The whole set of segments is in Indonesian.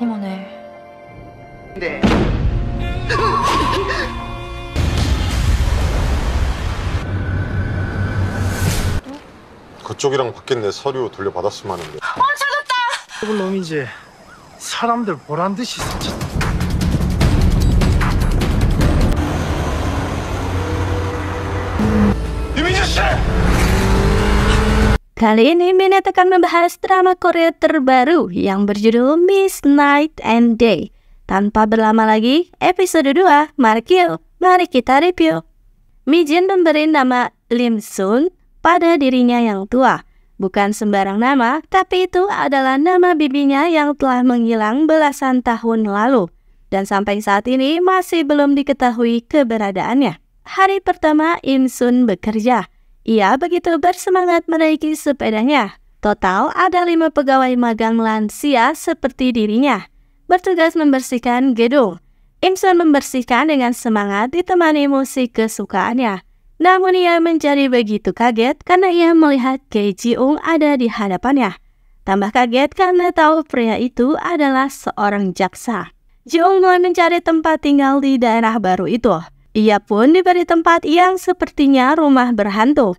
이모네. 네. 그쪽이랑 밖에 내 서류 돌려받았으면 하는데. 멈춰졌다 저분 놈이지. 사람들 보란 듯이 사쳤. 이민재 씨! Kali ini Minet akan membahas drama Korea terbaru yang berjudul Miss Night and Day. Tanpa berlama lagi, episode 2, Markio, mari kita review. Mijin memberi nama Lim Sun pada dirinya yang tua. Bukan sembarang nama, tapi itu adalah nama bibinya yang telah menghilang belasan tahun lalu. Dan sampai saat ini masih belum diketahui keberadaannya. Hari pertama Im Sun bekerja, ia begitu bersemangat menaiki sepedanya. Total ada lima pegawai magang lansia seperti dirinya, bertugas membersihkan gedung. Imson membersihkan dengan semangat ditemani musik kesukaannya. Namun ia menjadi begitu kaget karena ia melihat Kei Ung ada di hadapannya. Tambah kaget karena tahu pria itu adalah seorang jaksa. Jiung mulai mencari tempat tinggal di daerah baru itu. Ia pun diberi tempat yang sepertinya rumah berhantu.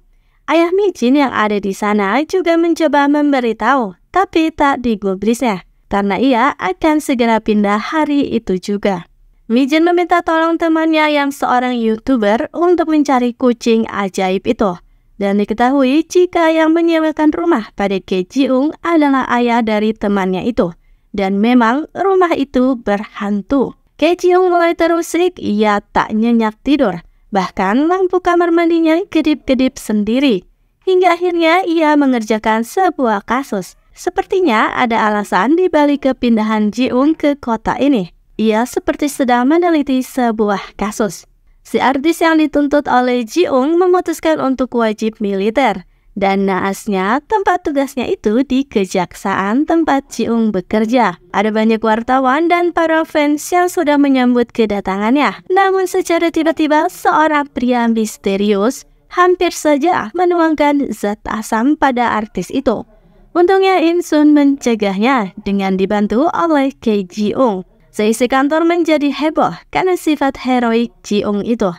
Ayah Mijin yang ada di sana juga mencoba memberitahu, tapi tak digubrisnya, karena ia akan segera pindah hari itu juga. Mijin meminta tolong temannya yang seorang YouTuber untuk mencari kucing ajaib itu. Dan diketahui jika yang menyewakan rumah pada Kejiung adalah ayah dari temannya itu. Dan memang rumah itu berhantu. Kejiung mulai terusik, ia tak nyenyak tidur. Bahkan lampu kamar mandinya kedip-kedip sendiri. Hingga akhirnya ia mengerjakan sebuah kasus. Sepertinya ada alasan dibalik kepindahan Jiung ke kota ini. Ia seperti sedang meneliti sebuah kasus. Si artis yang dituntut oleh Jiung memutuskan untuk wajib militer. Dan naasnya, tempat tugasnya itu di kejaksaan tempat Ciung bekerja. Ada banyak wartawan dan para fans yang sudah menyambut kedatangannya. Namun secara tiba-tiba, seorang pria misterius hampir saja menuangkan zat asam pada artis itu. Untungnya Insun mencegahnya dengan dibantu oleh Kei Ji Seisi kantor menjadi heboh karena sifat heroik Ji itu.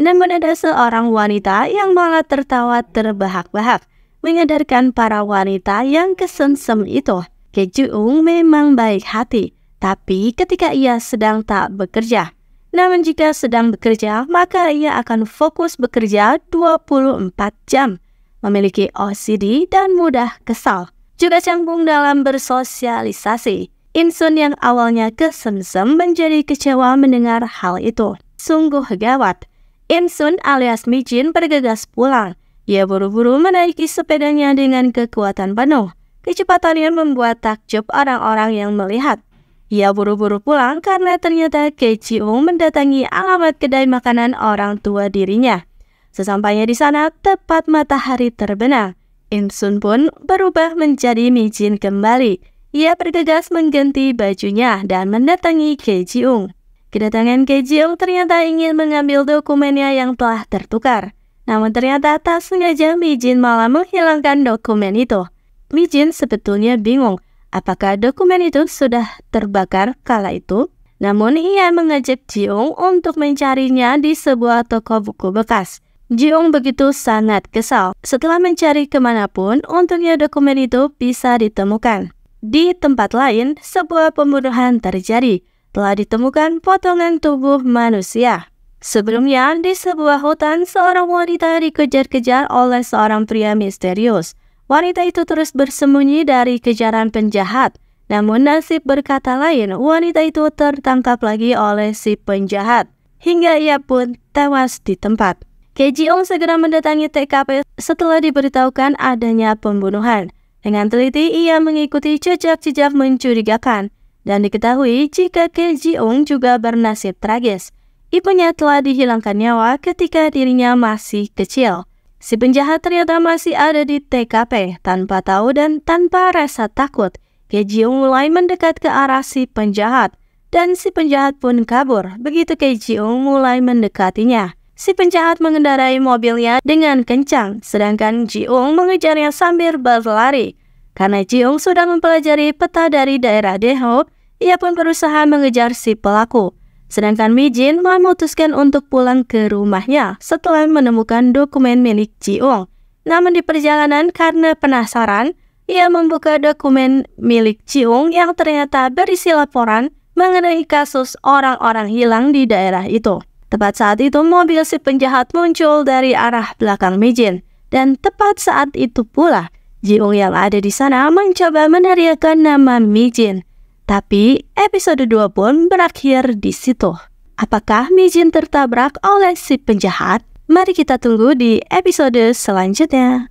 Namun ada seorang wanita yang malah tertawa terbahak-bahak, menyadarkan para wanita yang kesensem itu. Kejuung memang baik hati, tapi ketika ia sedang tak bekerja. Namun jika sedang bekerja, maka ia akan fokus bekerja 24 jam, memiliki OCD dan mudah kesal. Juga canggung dalam bersosialisasi. Insun yang awalnya kesemsem menjadi kecewa mendengar hal itu. Sungguh gawat. Insun alias Mijin bergegas pulang. Ia buru-buru menaiki sepedanya dengan kekuatan penuh. Kecepatannya membuat takjub orang-orang yang melihat. Ia buru-buru pulang karena ternyata Kejiung mendatangi alamat kedai makanan orang tua dirinya. Sesampainya di sana, tepat matahari terbenam. Insun pun berubah menjadi Mijin kembali. Ia bergegas mengganti bajunya dan mendatangi Kejiung. Kedatangan Kejil ternyata ingin mengambil dokumennya yang telah tertukar. Namun ternyata tak sengaja Mijin malah menghilangkan dokumen itu. Mijin sebetulnya bingung apakah dokumen itu sudah terbakar kala itu. Namun ia mengajak Jiung untuk mencarinya di sebuah toko buku bekas. Jiung begitu sangat kesal. Setelah mencari kemanapun, untungnya dokumen itu bisa ditemukan. Di tempat lain, sebuah pembunuhan terjadi telah ditemukan potongan tubuh manusia. Sebelumnya, di sebuah hutan, seorang wanita dikejar-kejar oleh seorang pria misterius. Wanita itu terus bersembunyi dari kejaran penjahat. Namun nasib berkata lain, wanita itu tertangkap lagi oleh si penjahat. Hingga ia pun tewas di tempat. Ong segera mendatangi TKP setelah diberitahukan adanya pembunuhan. Dengan teliti, ia mengikuti jejak-jejak mencurigakan. Dan diketahui jika Ke Ung juga bernasib tragis. Ibunya telah dihilangkan nyawa ketika dirinya masih kecil. Si penjahat ternyata masih ada di TKP tanpa tahu dan tanpa rasa takut. Ke Ung mulai mendekat ke arah si penjahat dan si penjahat pun kabur begitu Ke Ung mulai mendekatinya. Si penjahat mengendarai mobilnya dengan kencang sedangkan Ung mengejarnya sambil berlari. Karena Jiung sudah mempelajari peta dari daerah Deho, ia pun berusaha mengejar si pelaku. Sedangkan Mi Jin memutuskan untuk pulang ke rumahnya setelah menemukan dokumen milik Jiung. Namun di perjalanan karena penasaran, ia membuka dokumen milik Jiung yang ternyata berisi laporan mengenai kasus orang-orang hilang di daerah itu. Tepat saat itu mobil si penjahat muncul dari arah belakang Mi Jin. dan tepat saat itu pula Jiung yang ada di sana mencoba meneriakkan nama Mijin. Tapi episode 2 pun berakhir di situ. Apakah Mijin tertabrak oleh si penjahat? Mari kita tunggu di episode selanjutnya.